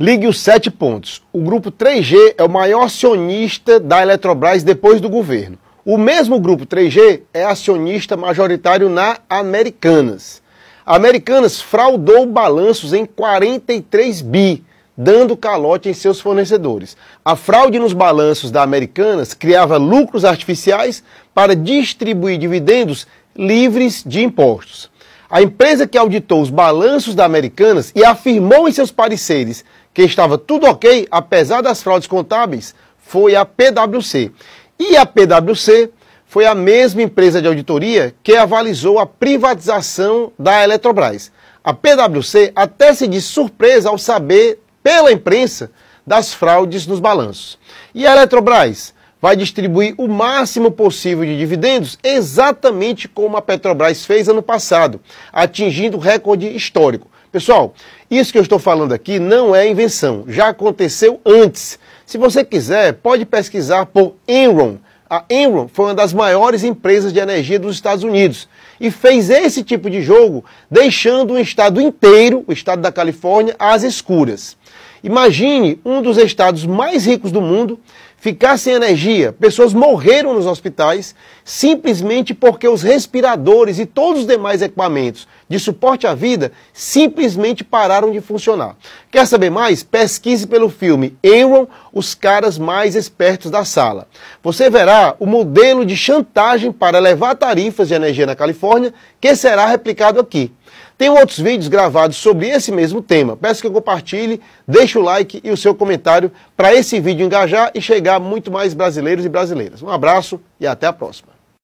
Ligue os sete pontos. O grupo 3G é o maior acionista da Eletrobras depois do governo. O mesmo grupo 3G é acionista majoritário na Americanas. A Americanas fraudou balanços em 43 bi, dando calote em seus fornecedores. A fraude nos balanços da Americanas criava lucros artificiais para distribuir dividendos livres de impostos. A empresa que auditou os balanços da Americanas e afirmou em seus pareceres que estava tudo ok, apesar das fraudes contábeis, foi a PwC. E a PwC foi a mesma empresa de auditoria que avalizou a privatização da Eletrobras. A PwC até se diz surpresa ao saber, pela imprensa, das fraudes nos balanços. E a Eletrobras vai distribuir o máximo possível de dividendos, exatamente como a Petrobras fez ano passado, atingindo recorde histórico. Pessoal, isso que eu estou falando aqui não é invenção, já aconteceu antes. Se você quiser, pode pesquisar por Enron. A Enron foi uma das maiores empresas de energia dos Estados Unidos e fez esse tipo de jogo, deixando o estado inteiro, o estado da Califórnia, às escuras. Imagine um dos estados mais ricos do mundo ficar sem energia. Pessoas morreram nos hospitais simplesmente porque os respiradores e todos os demais equipamentos de suporte à vida simplesmente pararam de funcionar. Quer saber mais? Pesquise pelo filme Enron, os caras mais espertos da sala. Você verá o modelo de chantagem para elevar tarifas de energia na Califórnia que será replicado aqui. Tem outros vídeos gravados sobre esse mesmo tema. Peço que compartilhe, deixe o like e o seu comentário para esse vídeo engajar e chegar a muito mais brasileiros e brasileiras. Um abraço e até a próxima.